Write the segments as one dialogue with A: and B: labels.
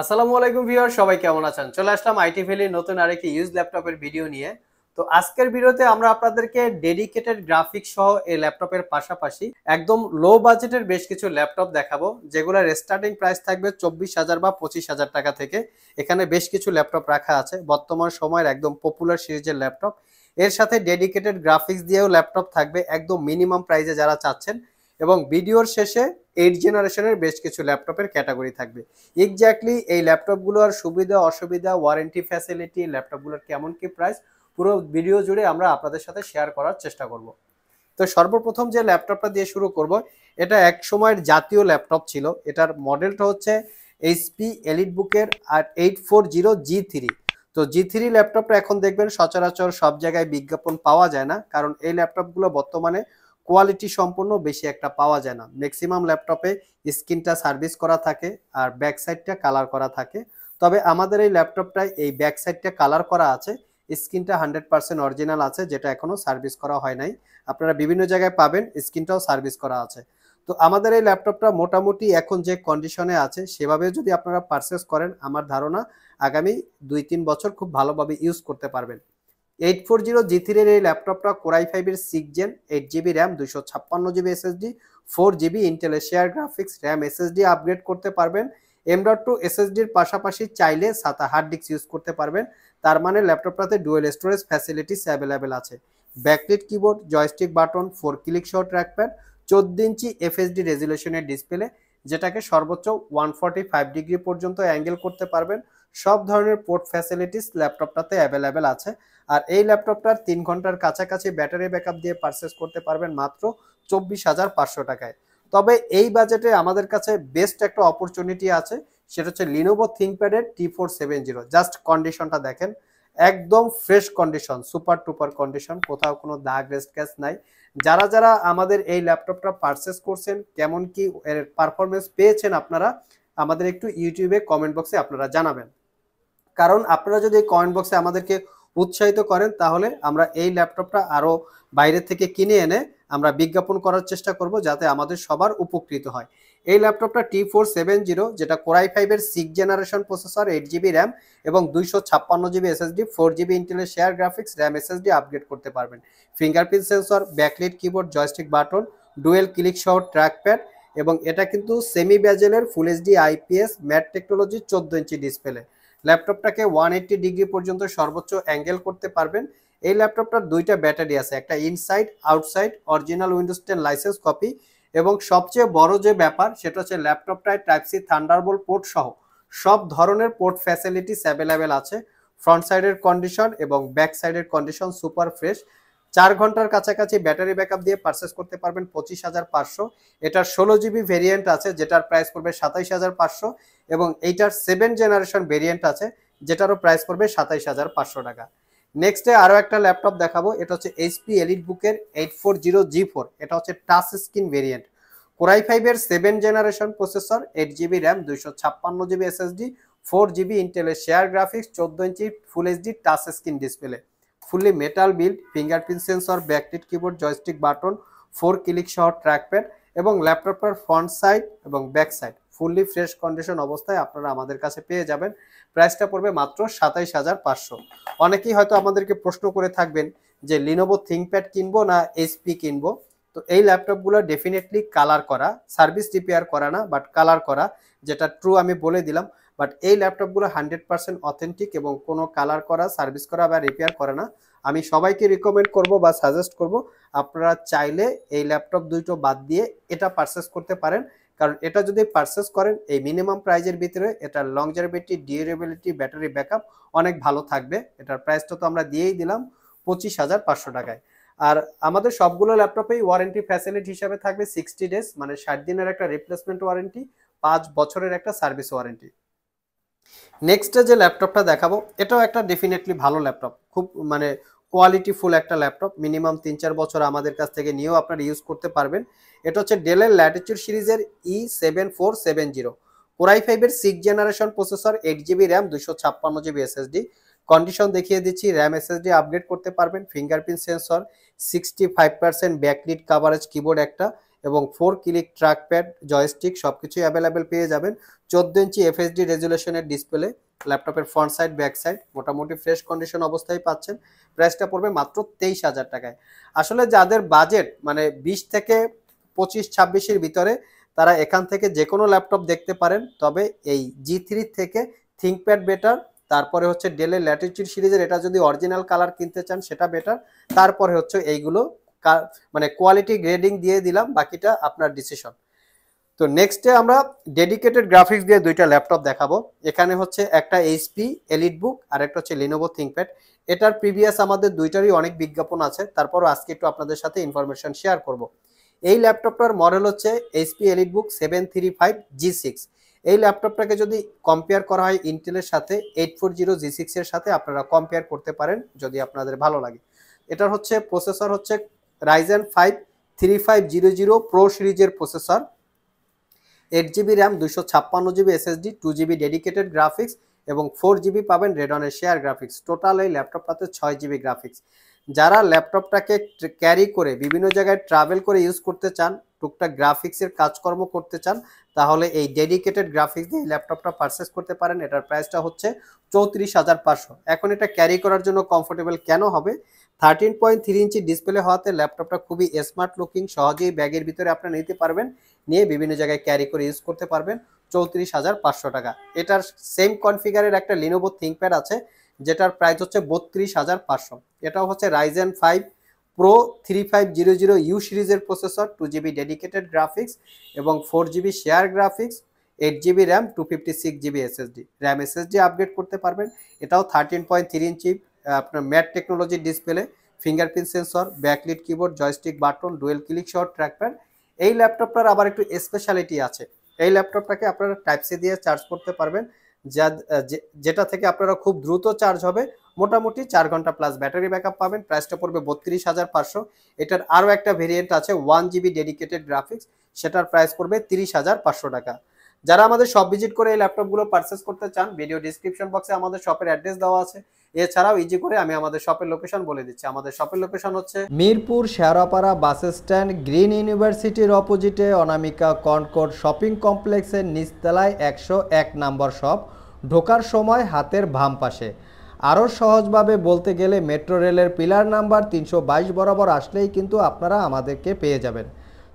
A: আসসালামু আলাইকুম ভিউয়ার সবাই কেমন আছেন চলে আসলাম আইটি ভ্যালির নতুন আরেকটি ইউজ ল্যাপটপের ভিডিও নিয়ে তো আজকের ভিডিওতে আমরা আপনাদেরকে ডেডিকেটেড গ্রাফিক্স সহ এই ল্যাপটপের পাশাপাশি একদম লো বাজেটের বেশ কিছু ল্যাপটপ দেখাবো যেগুলোর স্টার্টিং প্রাইস থাকবে চব্বিশ হাজার বা পঁচিশ হাজার টাকা থেকে এখানে বেশ কিছু ল্যাপটপ রাখা আছে বর্তমান সময়ের একদম পপুলার সিরিজের ল্যাপটপ এর সাথে ডেডিকেটেড গ্রাফিক্স দিয়েও ল্যাপটপ থাকবে একদম মিনিমাম প্রাইসে যারা চাচ্ছেন এবং ভিডিওর শেষে এইট জেনারেশনের বেশ কিছু ল্যাপটপের ক্যাটাগরি থাকবে এক্স্যাক্টলি এই ল্যাপটপগুলোর সুবিধা অসুবিধা ওয়ারেন্টি ফ্যাসিলিটি ল্যাপটপগুলোর কেমন কি প্রাইস পুরো ভিডিও জুড়ে আমরা আপনাদের সাথে শেয়ার করার চেষ্টা করব তো সর্বপ্রথম যে ল্যাপটপটা দিয়ে শুরু করব এটা এক সময়ের জাতীয় ল্যাপটপ ছিল এটার মডেলটা হচ্ছে এইচপি এলিট বুকের আর eight four zero G three তো জি থ্রি ল্যাপটপটা এখন দেখবেন সচরাচর সব জায়গায় বিজ্ঞাপন পাওয়া যায় না কারণ এই ল্যাপটপগুলো বর্তমানে কোয়ালিটি সম্পূর্ণ বেশি একটা পাওয়া যায় না ম্যাক্সিমাম ল্যাপটপে স্ক্রিনটা সার্ভিস করা থাকে আর ব্যাক সাইডটা কালার করা থাকে তবে আমাদের এই ল্যাপটপটায় এই ব্যাক সাইডটা কালার করা আছে স্ক্রিনটা হান্ড্রেড পার্সেন্ট অরিজিনাল আছে যেটা এখনও সার্ভিস করা হয় নাই আপনারা বিভিন্ন জায়গায় পাবেন স্ক্রিনটাও সার্ভিস করা আছে তো আমাদের এই ল্যাপটপটা মোটামুটি এখন যে কন্ডিশনে আছে সেভাবে যদি আপনারা পারচেস করেন আমার ধারণা আগামী দুই তিন বছর খুব ভালোভাবে ইউজ করতে পারবেন এইট ফোর জিরো জি থ্রির এই ল্যাপটপটা কোরাই ফাইভের six gen eight GB RAM দুশো ছাপ্পান্ন GB SSD four GB Intel share graphics RAM SSD upgrade করতে পারবেন এম ডট টু এসএসডির পাশাপাশি চাইলে সাতা হার্ড ডিস্ক ইউজ করতে পারবেন তার মানে ল্যাপটপটাতে ডুয়েল স্টোরেজ ফ্যাসিলিটিস অ্যাভেলেবেল আছে backlit keyboard joystick button four click সহ ট্র্যাকপ্যাড চোদ্দ ইঞ্চি এফএসডি রেজুলেশনের ডিসপ্লে যেটাকে সর্বোচ্চ ওয়ান ফর্টি ফাইভ ডিগ্রি পর্যন্ত অ্যাঙ্গেল করতে পারবেন সব ধরনের পোর্ট ফ্যাসিলিটিস ল্যাপটপটাতে অ্যাভেলেবেল আছে আর এই ল্যাপটপটার তিন ঘন্টার কাছাকাছি ব্যাটারি ব্যাকআপ দিয়ে পারচেস করতে পারবেন মাত্র চব্বিশ হাজার পাঁচশো টাকায় তবে এই বাজেটে আমাদের কাছে বেস্ট একটা অপরচুনিটি আছে সেটা হচ্ছে লিনোভো থিঙ্কপ্যাডের T four seven zero just কন্ডিশনটা দেখেন একদম ফ্রেশ কন্ডিশন সুপার টুপার কন্ডিশন কোথাও কোনো দাগ রেস্ট গ্যাস নাই যারা যারা আমাদের এই ল্যাপটপটা পারচেস করছেন কেমন কি এর পারফরমেন্স পেয়েছেন আপনারা আমাদের একটু ইউটিউবে কমেন্ট বক্সে আপনারা জানাবেন কারণ আপনারা যদি এই বক্সে আমাদেরকে উৎসাহিত করেন তাহলে আমরা এই ল্যাপটপটা আরও বাইরে থেকে কিনে এনে আমরা বিজ্ঞাপন করার চেষ্টা করব যাতে আমাদের সবার উপকৃত হয় এই ল্যাপটপটা টি ফোর সেভেন জিরো যেটা কোরাই ফাইভের six generation processor eight GB RAM এবং দুইশো ছাপ্পান্ন জিবি এসএসডি ফোর জিবি ইন্টেলের share graphics RAM SSD upgrade করতে পারবেন fingerprint sensor backlit keyboard joystick button dual click সহ ট্র্যাকপ্যাড এবং এটা কিন্তু সেমি ব্যাজেলের ফুল এইচডি আইপিএস ম্যাট টেকনোলজির চোদ্দ ইঞ্চি ডিসপ্লে ল্যাপটপটাকে ওয়ান এইটি ডিগ্রি পর্যন্ত সর্বোচ্চ অ্যাঙ্গেল করতে পারবেন এই ল্যাপটপটার দুইটা ব্যাটারি আছে একটা inside outside original Windows ten license copy এবং সবচেয়ে বড় যে ব্যাপার সেটা হচ্ছে ল্যাপটপটায় টাইপ থান্ডারবোল পোর্ট সহ সব ধরনের পোর্ট ফ্যাসিলিটিস অ্যাভেলেবেল আছে ফ্রন্ট সাইডের কন্ডিশন এবং ব্যাক সাইডের কন্ডিশন সুপার ফ্রেশ চার ঘন্টার কাছাকাছি ব্যাটারি ব্যাকআপ দিয়ে পারচেস করতে পারবেন পঁচিশ হাজার পাঁচশো এটার ষোলো জিবি ভেরিয়েন্ট আছে যেটার প্রাইস পড়বে সাতাইশ হাজার পাঁচশো এবং এইটার সেভেন জেনারেশন ভেরিয়েন্ট আছে যেটারও প্রাইস পড়বে সাতাইশ হাজার পাঁচশো টাকা নেক্সটে আরও একটা ল্যাপটপ দেখাবো এটা হচ্ছে এইচপি এলিট বুকের eight four zero G four এটা হচ্ছে টাচ স্ক্রিন ভেরিয়েন্ট কোরাই ফাইভের seven generation processor eight GB RAM দুইশো ছাপ্পান্ন জিবি এসএসডি ফোর জিবি ইন্টেলের শেয়ার গ্রাফিক্স চোদ্দো ইঞ্চি full HD touch screen display fully metal build fingerprint sensor backlit keyboard joystick button four click সহ trackpad এবং ল্যাপটপের front side এবং back side fully fresh condition অবস্থায় আপনারা আমাদের কাছে পেয়ে যাবেন প্রাইসটা পড়বে মাত্র সাতাইশ হাজার পাঁচশো অনেকেই হয়তো আমাদেরকে প্রশ্ন করে থাকবেন যে লিনোভো থিঙ্কপ্যাড কিনবো না এইচপি কিনবো তো এই ল্যাপটপগুলো ডেফিনেটলি কালার করা সার্ভিস রিপেয়ার করা না বাট কালার করা যেটা ট্রু আমি বলে দিলাম বাট এই ল্যাপটপগুলো হান্ড্রেড পার্সেন্ট অথেন্টিক এবং কোনো কালার করা সার্ভিস করা বা রিপেয়ার করে না আমি সবাইকে রিকমেন্ড করব বা সাজেস্ট করব আপনারা চাইলে এই ল্যাপটপ দুইটো বাদ দিয়ে এটা পারচেস করতে পারেন কারণ এটা যদি পারচেস করেন এই মিনিমাম প্রাইজের ভিতরে এটার লংজারবিলিটি ডিউরেবিলিটি ব্যাটারি ব্যাকআপ অনেক ভালো থাকবে এটার প্রাইসটা তো আমরা দিয়েই দিলাম পঁচিশ হাজার পাঁচশো টাকায় আর আমাদের সবগুলো ল্যাপটপেই ওয়ারেন্টি ফ্যাসিলিটি হিসাবে থাকবে সিক্সটি ডেজ মানে ষাট দিনের একটা রিপ্লেসমেন্ট ওয়ারেন্টি পাঁচ বছরের একটা সার্ভিস ওয়ারেন্টি নেক্সটে যে ল্যাপটপটা দেখাবো এটাও একটা ডেফিনেটলি ভালো ল্যাপটপ খুব মানে কোয়ালিটি ফুল একটা ল্যাপটপ মিনিমাম তিন চার বছর আমাদের কাছ থেকে নিয়েও আপনারা ইউজ করতে পারবেন এটা হচ্ছে ডেলের ল্যাটিচিউড সিরিজের E seven four seven zero Core i ফাইভের six generation processor eight GB RAM দুশো ছাপ্পান্ন জিবি এসএসডি কন্ডিশন দেখিয়ে দিচ্ছি র্যাম এসএসডি আপডেট করতে পারবেন fingerprint sensor sixty five percent backlit coverage keyboard একটা এবং ফোর ক্লিক ট্র্যাকপ্যাড জয়স্টিক সব কিছুই অ্যাভেলেবেল পেয়ে যাবেন চোদ্দ ইঞ্চি এফএসডি রেজুলেশনের ডিসপ্লে ল্যাপটপের ফ্রন্ট সাইড ব্যাক সাইড মোটামুটি ফ্রেশ কন্ডিশন অবস্থায় পাচ্ছেন প্রাইসটা পড়বে মাত্র তেইশ হাজার টাকায় আসলে যাদের বাজেট মানে বিশ থেকে পঁচিশ ছাব্বিশের ভিতরে তারা এখান থেকে যে কোনো ল্যাপটপ দেখতে পারেন তবে এই জি থ্রি থেকে থিঙ্কপ্যাড বেটার তারপরে হচ্ছে ডেলের ল্যাটিচিউড সিরিজের এটা যদি অরিজিনাল কালার কিনতে চান সেটা বেটার তারপরে হচ্ছে এইগুলো মানে কোয়ালিটি গ্রেডিং দিয়ে দিলাম বাকিটা আপনার ডিসিশন তো নেক্সটে আমরা ডেডিকেটেড গ্রাফিক্স দিয়ে দুইটা ল্যাপটপ দেখাবো এখানে হচ্ছে একটা এইচপি এলিট বুক আর একটা হচ্ছে লিনোভো থিঙ্কপ্যাড এটার প্রিভিয়াস আমাদের দুইটারই অনেক বিজ্ঞাপন আছে তারপরও আজকে একটু আপনাদের সাথে ইনফরমেশন শেয়ার করব এই ল্যাপটপটার মডেল হচ্ছে HP EliteBook seven three five G six এই ল্যাপটপটাকে যদি কম্পেয়ার করা হয় ইন্টেলের সাথে এইট ফোর জিরো জি সিক্সের সাথে আপনারা কম্পেয়ার করতে পারেন যদি আপনাদের ভালো লাগে এটার হচ্ছে প্রসেসর হচ্ছে Ryzen five three five zero zero Pro সিরিজের প্রসেসর এইট জিবি র্যাম দুশো ছাপ্পান্ন GB SSD two GB dedicated graphics এবং ফোর জিবি পাবেন রেডনের শেয়ার গ্রাফিক্স টোটাল এই ল্যাপটপটাতে ছয় জিবি গ্রাফিক্স যারা ল্যাপটপটাকে ক্যারি করে বিভিন্ন জায়গায় ট্রাভেল করে ইউজ করতে চান টুকটাক গ্রাফিক্সের কাজকর্ম করতে চান তাহলে এই ডেডিকেটেড গ্রাফিক্স দিয়ে ল্যাপটপটা পারচেস করতে পারেন এটার প্রাইসটা হচ্ছে চৌত্রিশ হাজার পাঁচশো এখন এটা ক্যারি করার জন্য কমফোর্টেবল কেন হবে থার্টিন পয়েন্ট থ্রি ইঞ্চি ডিসপ্লে হওয়াতে ল্যাপটপটা খুবই স্মার্ট লুকিং সহজেই ব্যাগের ভিতরে আপনারা নিতে পারবেন নিয়ে বিভিন্ন জায়গায় ক্যারি করে ইউজ করতে পারবেন চৌত্রিশ হাজার পাঁচশো টাকা এটার সেম কনফিগারের একটা লিনোভো থিঙ্কপ্যাড আছে যেটার প্রাইস হচ্ছে বত্রিশ হাজার পাঁচশো এটাও হচ্ছে Ryzen five Pro three five zero zero U সিরিজের processor two GB dedicated graphics এবং four GB share graphics eight GB RAM two fifty six GB SSD RAM SSD upgrade করতে পারবেন এটাও থার্টিন পয়েন্ট থ্রি ইঞ্চি আপনার matte টেকনোলজির display fingerprint sensor backlit keyboard joystick button dual click সহ trackpad এই ল্যাপটপটার আবার একটু স্পেশালিটি আছে এই ল্যাপটপটাকে আপনারা টাইপ সি দিয়ে চার্জ করতে পারবেন যা যেটা থেকে আপনারা খুব দ্রুত চার্জ হবে মোটামুটি চার ঘন্টা প্লাস ব্যাটারি ব্যাকআপ পাবেন প্রাইসটা পড়বে বত্রিশ হাজার পাঁচশো এটার আরও একটা ভেরিয়েন্ট আছে ওয়ান জিবি ডেডিকেটেড গ্রাফিক্স সেটার প্রাইস পড়বে তিরিশ হাজার পাঁচশো টাকা যারা আমাদের সব ভিজিট করে এই ল্যাপটপগুলো পারচেস করতে চান ভিডিও ডিসক্রিপশন বক্সে আমাদের শপের অ্যাড্রেস দেওয়া আছে এছাড়াও ইজি করে আমি আমাদের শপের লোকেশন বলে দিচ্ছি আমাদের শপের লোকেশন হচ্ছে Mirpur Shewrapara bus stand Green ইউনিভার্সিটির অপোজিটে অনামিকা কনকোর্ড শপিং কমপ্লেক্সের নিচতলায় একশো এক নম্বর শপ ঢোকার সময় হাতের ভাম পাশে আরও সহজভাবে বলতে গেলে মেট্রো রেলের পিলার নাম্বার তিনশো বরাবর আসলেই কিন্তু আপনারা আমাদেরকে পেয়ে যাবেন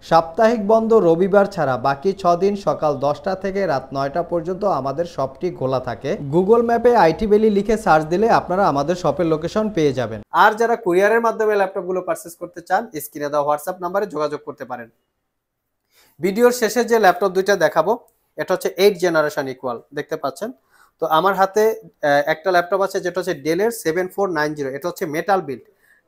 A: সাপ্তাহিক বন্ধ রবিবার ছাড়া বাকি ছ দিন সকাল দশটা থেকে রাত নয়টা পর্যন্ত আমাদের শপটি খোলা থাকে গুগল ম্যাপে আইটি বেলি লিখে সার্চ দিলে আপনারা আমাদের শপের লোকেশন পেয়ে যাবেন আর যারা কুরিয়ারের মাধ্যমে ল্যাপটপগুলো পার্সেস করতে চান স্ক্রিনে দেওয়া হোয়াটসঅ্যাপ নাম্বারে যোগাযোগ করতে পারেন ভিডিওর শেষে যে ল্যাপটপ দুইটা দেখাবো এটা হচ্ছে এইট জেনারেশন ইকুয়াল দেখতে পাচ্ছেন তো আমার হাতে একটা ল্যাপটপ আছে যেটা হচ্ছে ডেলের সেভেন ফোর নাইন জিরো এটা হচ্ছে মেটাল বিল্ড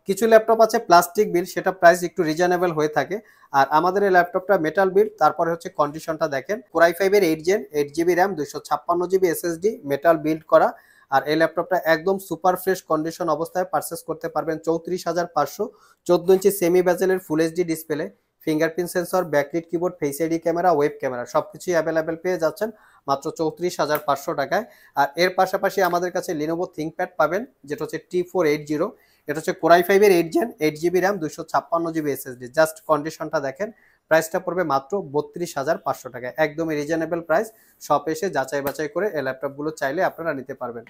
A: কিছু ল্যাপটপ আছে প্লাস্টিক বিল সেটা প্রাইস একটু রিজনেবল হয়ে থাকে আর আমাদের এই ল্যাপটপটা মেটাল বিল তারপরে হচ্ছে কন্ডিশনটা দেখেন কোরাই ফাইভের eight gen eight GB RAM দুইশো ছাপ্পান্ন জিবি এসএসডি মেটাল বিল্ড করা আর এই ল্যাপটপটা একদম সুপার ফ্রেশ কন্ডিশন অবস্থায় পারচেস করতে পারবেন চৌত্রিশ হাজার পাঁচশো চোদ্দ ইঞ্চি সেমি ব্যাজেলের full HD display fingerprint sensor backlit keyboard face ID camera web camera সব কিছুই অ্যাভেলেবেল পেয়ে যাচ্ছেন মাত্র চৌত্রিশ হাজার পাঁচশো টাকায় আর এর পাশাপাশি আমাদের কাছে লিনোভো থিঙ্কপ্যাড পাবেন যেটা হচ্ছে টি ফোর এইট জিরো এটা হচ্ছে কোরাই ফাইভের eight gen eight GB RAM দুশো ছাপ্পান্ন জিবি এসএসডি জাস্ট কন্ডিশনটা দেখেন প্রাইসটা পড়বে মাত্র বত্রিশ হাজার পাঁচশো টাকায় একদমই রিজনেবল প্রাইস সব এসে যাচাই বাছাই করে এই ল্যাপটপগুলো চাইলে আপনারা নিতে পারবেন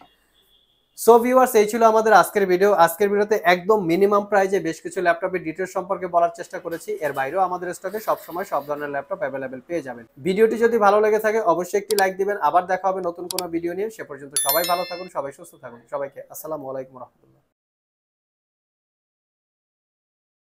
A: সো ভিউয়ার্স এই ছিল আমাদের আজকের ভিডিও আজকের ভিডিওতে একদম মিনিমাম প্রাইজে বেশ কিছু ল্যাপটপের ডিটেলস সম্পর্কে বলার চেষ্টা করেছি এর বাইরেও আমাদের স্টকে সবসময় সব ধরনের ল্যাপটপ অ্যাভেলেবেল পেয়ে যাবেন ভিডিওটি যদি ভালো লেগে থাকে অবশ্যই একটি লাইক দিবেন আবার দেখা হবে নতুন কোনো ভিডিও নিয়ে সে পর্যন্ত সবাই ভালো থাকুন সবাই সুস্থ থাকুন সবাইকে আসসালামু আলাইকুম রহমতুল্লাহ